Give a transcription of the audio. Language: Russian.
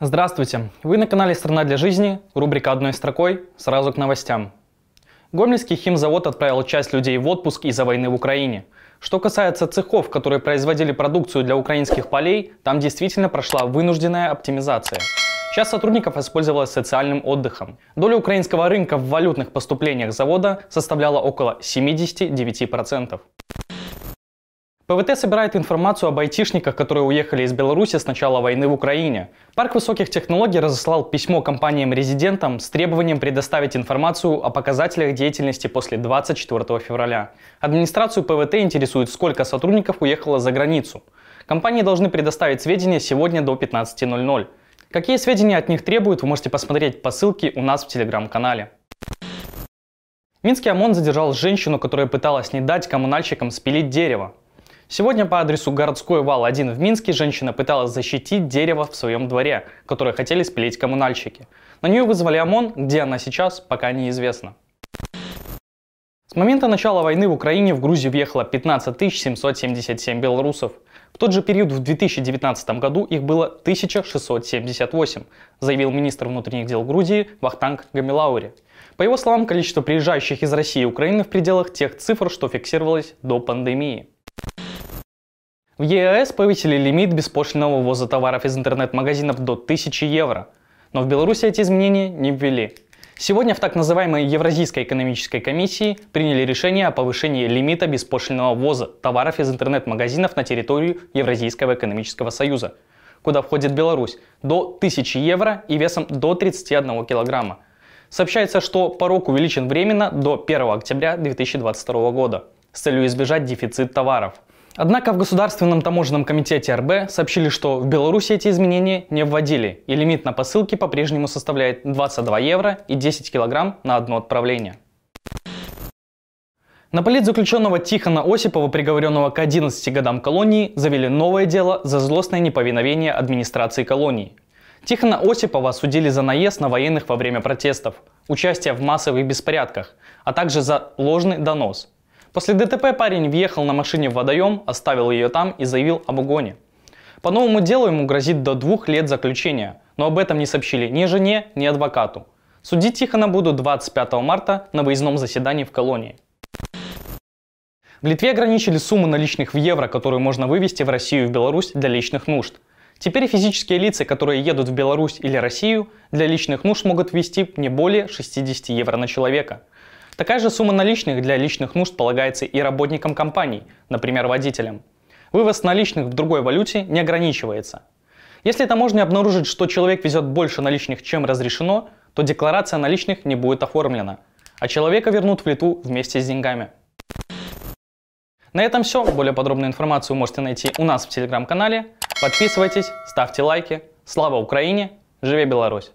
Здравствуйте! Вы на канале «Страна для жизни», рубрика «Одной строкой», сразу к новостям. Гомельский химзавод отправил часть людей в отпуск из-за войны в Украине. Что касается цехов, которые производили продукцию для украинских полей, там действительно прошла вынужденная оптимизация. Часть сотрудников использовалась социальным отдыхом. Доля украинского рынка в валютных поступлениях завода составляла около 79%. ПВТ собирает информацию об айтишниках, которые уехали из Беларуси с начала войны в Украине. Парк высоких технологий разослал письмо компаниям-резидентам с требованием предоставить информацию о показателях деятельности после 24 февраля. Администрацию ПВТ интересует, сколько сотрудников уехало за границу. Компании должны предоставить сведения сегодня до 15.00. Какие сведения от них требуют, вы можете посмотреть по ссылке у нас в телеграм-канале. Минский ОМОН задержал женщину, которая пыталась не дать коммунальщикам спилить дерево. Сегодня по адресу городской вал 1 в Минске женщина пыталась защитить дерево в своем дворе, которое хотели спилить коммунальщики. На нее вызвали ОМОН, где она сейчас, пока неизвестно. С момента начала войны в Украине в Грузию въехало 15 777 белорусов. В тот же период в 2019 году их было 1678, заявил министр внутренних дел Грузии Вахтанг Гамилаури. По его словам, количество приезжающих из России и Украины в пределах тех цифр, что фиксировалось до пандемии. В ЕАЭС повысили лимит беспошлиного ввоза товаров из интернет-магазинов до 1000 евро. Но в Беларуси эти изменения не ввели. Сегодня в так называемой Евразийской экономической комиссии приняли решение о повышении лимита беспошлиного ввоза товаров из интернет-магазинов на территорию Евразийского экономического союза, куда входит Беларусь, до 1000 евро и весом до 31 килограмма. Сообщается, что порог увеличен временно до 1 октября 2022 года с целью избежать дефицит товаров. Однако в Государственном таможенном комитете РБ сообщили, что в Беларуси эти изменения не вводили, и лимит на посылки по-прежнему составляет 22 евро и 10 килограмм на одно отправление. На политзаключенного Тихона Осипова, приговоренного к 11 годам колонии, завели новое дело за злостное неповиновение администрации колонии. Тихона Осипова осудили за наезд на военных во время протестов, участие в массовых беспорядках, а также за ложный донос – После ДТП парень въехал на машине в водоем, оставил ее там и заявил об угоне. По новому делу ему грозит до двух лет заключения, но об этом не сообщили ни жене, ни адвокату. Судить Тихона будут 25 марта на выездном заседании в колонии. В Литве ограничили сумму наличных в евро, которую можно вывести в Россию и в Беларусь для личных нужд. Теперь физические лица, которые едут в Беларусь или Россию, для личных нужд могут ввести не более 60 евро на человека – Такая же сумма наличных для личных нужд полагается и работникам компаний, например, водителям. Вывоз наличных в другой валюте не ограничивается. Если таможня обнаружит, что человек везет больше наличных, чем разрешено, то декларация наличных не будет оформлена, а человека вернут в Литву вместе с деньгами. На этом все. Более подробную информацию можете найти у нас в телеграм-канале. Подписывайтесь, ставьте лайки. Слава Украине! Живе Беларусь!